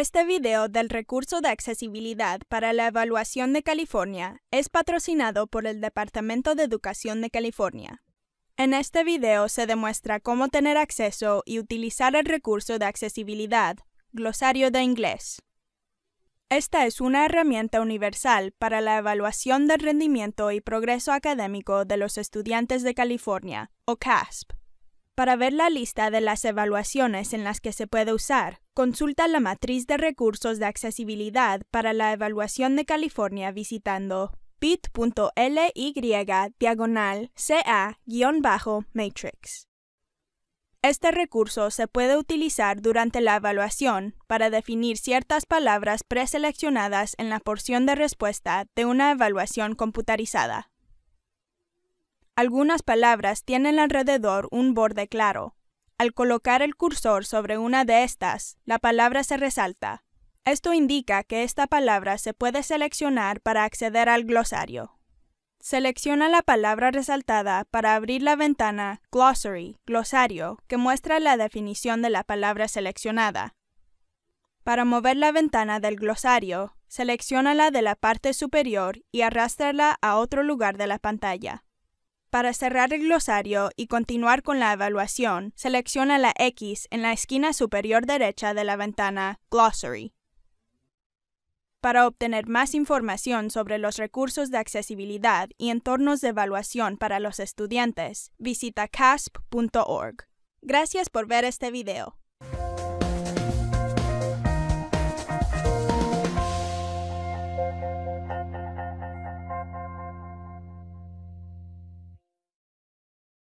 Este video del recurso de accesibilidad para la evaluación de California es patrocinado por el Departamento de Educación de California. En este video se demuestra cómo tener acceso y utilizar el recurso de accesibilidad, Glosario de Inglés. Esta es una herramienta universal para la evaluación del rendimiento y progreso académico de los estudiantes de California, o CASP. Para ver la lista de las evaluaciones en las que se puede usar, consulta la matriz de recursos de accesibilidad para la evaluación de California visitando bit.ly diagonal CA-matrix. Este recurso se puede utilizar durante la evaluación para definir ciertas palabras preseleccionadas en la porción de respuesta de una evaluación computarizada. Algunas palabras tienen alrededor un borde claro. Al colocar el cursor sobre una de estas, la palabra se resalta. Esto indica que esta palabra se puede seleccionar para acceder al glosario. Selecciona la palabra resaltada para abrir la ventana Glossary, glosario, que muestra la definición de la palabra seleccionada. Para mover la ventana del glosario, selecciona la de la parte superior y arrástrala a otro lugar de la pantalla. Para cerrar el glosario y continuar con la evaluación, selecciona la X en la esquina superior derecha de la ventana Glossary. Para obtener más información sobre los recursos de accesibilidad y entornos de evaluación para los estudiantes, visita casp.org. Gracias por ver este video.